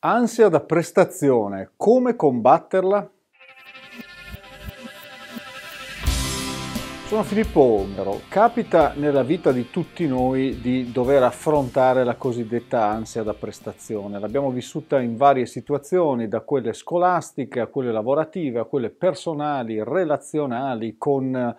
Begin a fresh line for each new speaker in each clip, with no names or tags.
Ansia da prestazione, come combatterla? Sono Filippo Omero. Capita nella vita di tutti noi di dover affrontare la cosiddetta ansia da prestazione. L'abbiamo vissuta in varie situazioni, da quelle scolastiche a quelle lavorative, a quelle personali, relazionali, con eh,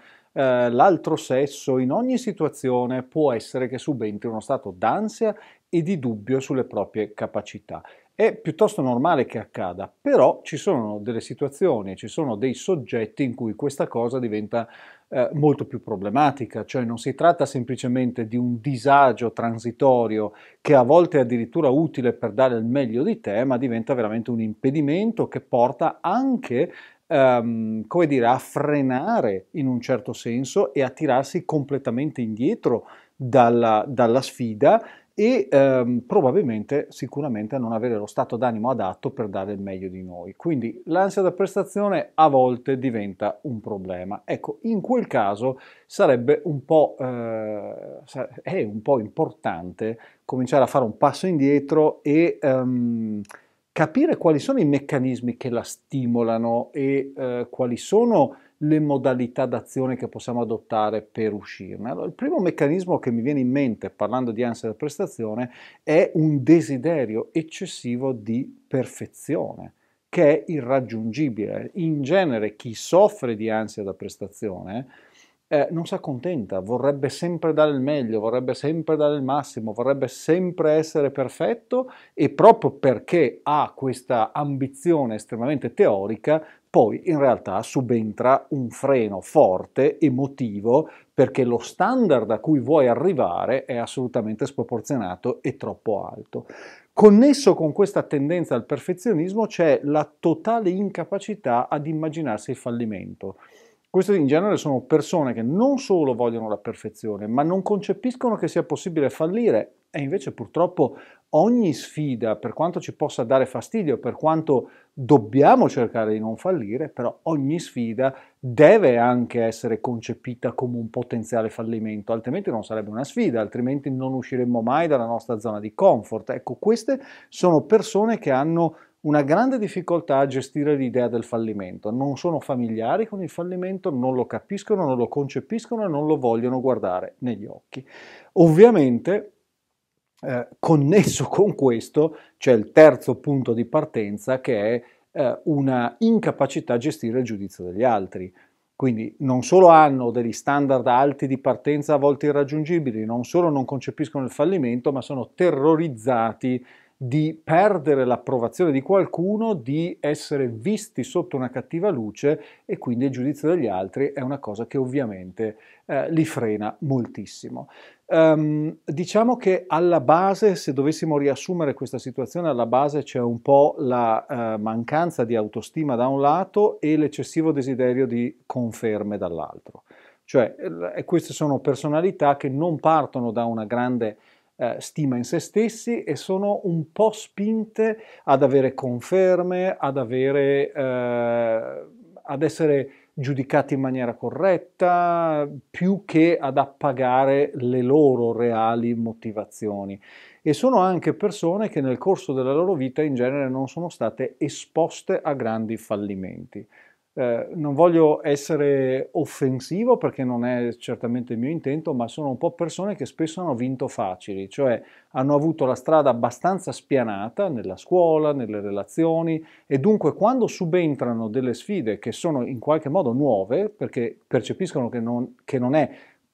l'altro sesso in ogni situazione può essere che subentri uno stato d'ansia e di dubbio sulle proprie capacità. È piuttosto normale che accada, però ci sono delle situazioni, ci sono dei soggetti in cui questa cosa diventa eh, molto più problematica, cioè non si tratta semplicemente di un disagio transitorio che a volte è addirittura utile per dare il meglio di te, ma diventa veramente un impedimento che porta anche Um, come dire, a frenare in un certo senso e a tirarsi completamente indietro dalla, dalla sfida e ehm, probabilmente, sicuramente, non avere lo stato d'animo adatto per dare il meglio di noi. Quindi l'ansia da prestazione a volte diventa un problema. Ecco, in quel caso sarebbe un po', eh, un po importante cominciare a fare un passo indietro e... Ehm, capire quali sono i meccanismi che la stimolano e eh, quali sono le modalità d'azione che possiamo adottare per uscirne. Allora, il primo meccanismo che mi viene in mente parlando di ansia da prestazione è un desiderio eccessivo di perfezione che è irraggiungibile. In genere chi soffre di ansia da prestazione eh, non si accontenta, vorrebbe sempre dare il meglio, vorrebbe sempre dare il massimo, vorrebbe sempre essere perfetto e proprio perché ha questa ambizione estremamente teorica, poi in realtà subentra un freno forte, emotivo, perché lo standard a cui vuoi arrivare è assolutamente sproporzionato e troppo alto. Connesso con questa tendenza al perfezionismo c'è la totale incapacità ad immaginarsi il fallimento. Queste in genere sono persone che non solo vogliono la perfezione, ma non concepiscono che sia possibile fallire e invece purtroppo ogni sfida, per quanto ci possa dare fastidio, per quanto dobbiamo cercare di non fallire, però ogni sfida deve anche essere concepita come un potenziale fallimento, altrimenti non sarebbe una sfida, altrimenti non usciremmo mai dalla nostra zona di comfort. Ecco, queste sono persone che hanno una grande difficoltà a gestire l'idea del fallimento, non sono familiari con il fallimento, non lo capiscono, non lo concepiscono e non lo vogliono guardare negli occhi. Ovviamente eh, connesso con questo c'è il terzo punto di partenza che è eh, una incapacità a gestire il giudizio degli altri. Quindi non solo hanno degli standard alti di partenza a volte irraggiungibili, non solo non concepiscono il fallimento, ma sono terrorizzati di perdere l'approvazione di qualcuno, di essere visti sotto una cattiva luce e quindi il giudizio degli altri è una cosa che ovviamente eh, li frena moltissimo. Um, diciamo che alla base, se dovessimo riassumere questa situazione, alla base c'è un po' la uh, mancanza di autostima da un lato e l'eccessivo desiderio di conferme dall'altro. Cioè, queste sono personalità che non partono da una grande eh, stima in se stessi e sono un po' spinte ad avere conferme, ad, avere, eh, ad essere giudicati in maniera corretta, più che ad appagare le loro reali motivazioni. E sono anche persone che nel corso della loro vita in genere non sono state esposte a grandi fallimenti. Eh, non voglio essere offensivo perché non è certamente il mio intento, ma sono un po' persone che spesso hanno vinto facili, cioè hanno avuto la strada abbastanza spianata nella scuola, nelle relazioni e dunque quando subentrano delle sfide che sono in qualche modo nuove, perché percepiscono che non, che non è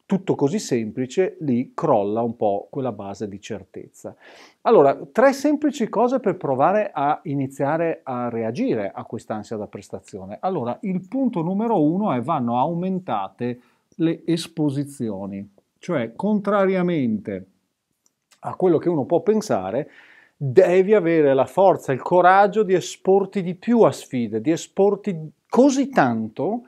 tutto così semplice, lì crolla un po' quella base di certezza. Allora, tre semplici cose per provare a iniziare a reagire a quest'ansia da prestazione. Allora, il punto numero uno è vanno aumentate le esposizioni, cioè contrariamente a quello che uno può pensare, devi avere la forza, il coraggio di esporti di più a sfide, di esporti così tanto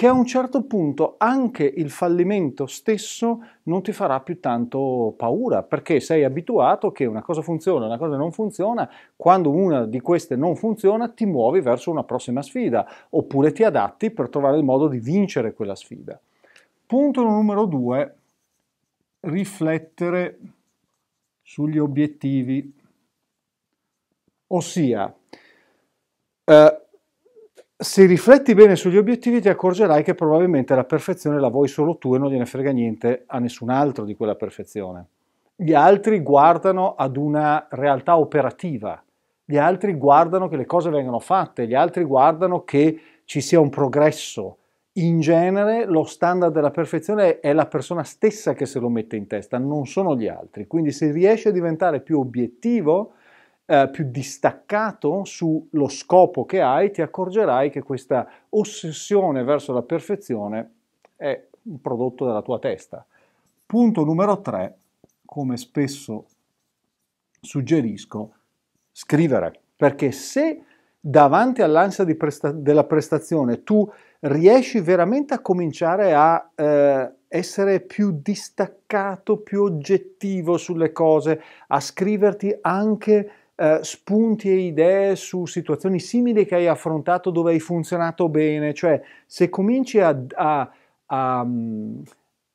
che a un certo punto anche il fallimento stesso non ti farà più tanto paura, perché sei abituato che una cosa funziona, una cosa non funziona, quando una di queste non funziona ti muovi verso una prossima sfida, oppure ti adatti per trovare il modo di vincere quella sfida. Punto numero due, riflettere sugli obiettivi, ossia... Eh, se rifletti bene sugli obiettivi ti accorgerai che probabilmente la perfezione la vuoi solo tu e non gliene frega niente a nessun altro di quella perfezione. Gli altri guardano ad una realtà operativa, gli altri guardano che le cose vengano fatte, gli altri guardano che ci sia un progresso. In genere lo standard della perfezione è la persona stessa che se lo mette in testa, non sono gli altri. Quindi se riesci a diventare più obiettivo, eh, più distaccato sullo scopo che hai, ti accorgerai che questa ossessione verso la perfezione è un prodotto della tua testa. Punto numero 3, come spesso suggerisco, scrivere, perché se davanti all'ansia presta della prestazione tu riesci veramente a cominciare a eh, essere più distaccato, più oggettivo sulle cose, a scriverti anche eh, spunti e idee su situazioni simili che hai affrontato dove hai funzionato bene, cioè se cominci a, a, a, mm,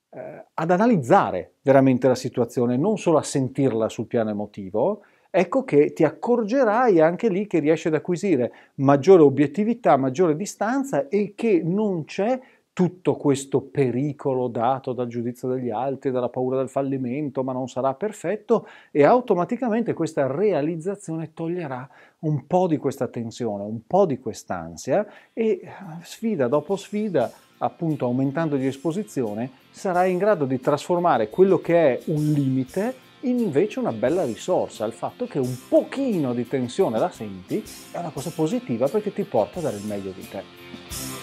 eh, ad analizzare veramente la situazione, non solo a sentirla sul piano emotivo, ecco che ti accorgerai anche lì che riesci ad acquisire maggiore obiettività, maggiore distanza e che non c'è tutto questo pericolo dato dal giudizio degli altri, dalla paura del fallimento, ma non sarà perfetto e automaticamente questa realizzazione toglierà un po' di questa tensione, un po' di quest'ansia e eh, sfida dopo sfida, appunto aumentando di esposizione, sarai in grado di trasformare quello che è un limite invece una bella risorsa, il fatto che un pochino di tensione la senti è una cosa positiva perché ti porta a dare il meglio di te.